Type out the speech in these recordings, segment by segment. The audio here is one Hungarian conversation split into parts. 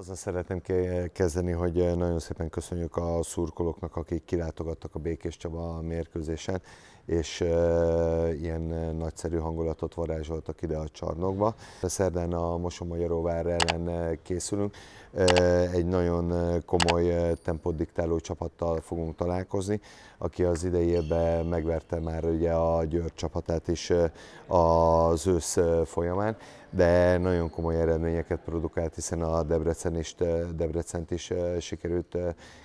Azzal szeretném kezdeni, hogy eh, nagyon szépen köszönjük a szurkolóknak, akik kilátogattak a Békés Csaba mérkőzésen, és eh, ilyen eh, nagyszerű hangulatot varázsoltak ide a csarnokba. szerdán a Mosomagyaróvár ellen készülünk. Egy nagyon komoly tempót diktáló csapattal fogunk találkozni, aki az idejében megverte már ugye a Győr csapatát is az ősz folyamán de nagyon komoly eredményeket produkált, hiszen a Debrecen is, Debrecent is sikerült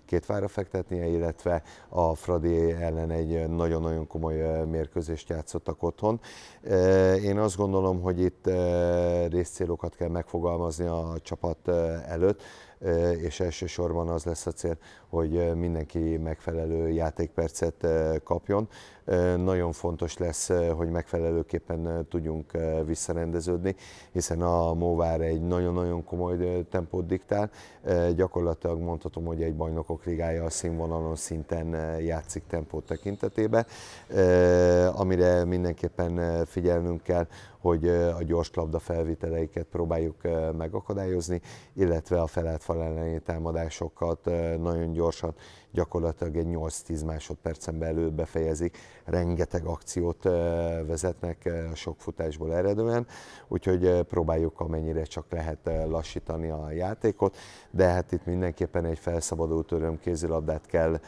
két vára fektetnie, illetve a Fradi ellen egy nagyon-nagyon komoly mérkőzést játszottak otthon. Én azt gondolom, hogy itt részcélokat kell megfogalmazni a csapat előtt, és elsősorban az lesz a cél, hogy mindenki megfelelő játékpercet kapjon. Nagyon fontos lesz, hogy megfelelőképpen tudjunk visszarendeződni, hiszen a Móvár egy nagyon-nagyon komoly tempót diktál. Gyakorlatilag mondhatom, hogy egy bajnokok ligája a színvonalon szinten játszik tempót tekintetében, amire mindenképpen figyelnünk kell, hogy a gyors labda felviteleiket próbáljuk megakadályozni, illetve a felállt fal elleni támadásokat nagyon gyorsan, gyakorlatilag egy 8-10 másodpercen belül befejezik, rengeteg akciót vezetnek a sok futásból eredően, úgyhogy próbáljuk amennyire csak lehet lassítani a játékot, de hát itt mindenképpen egy felszabadult öröm kézilabdát kell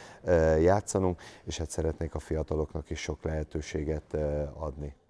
játszanunk, és hát szeretnék a fiataloknak is sok lehetőséget adni.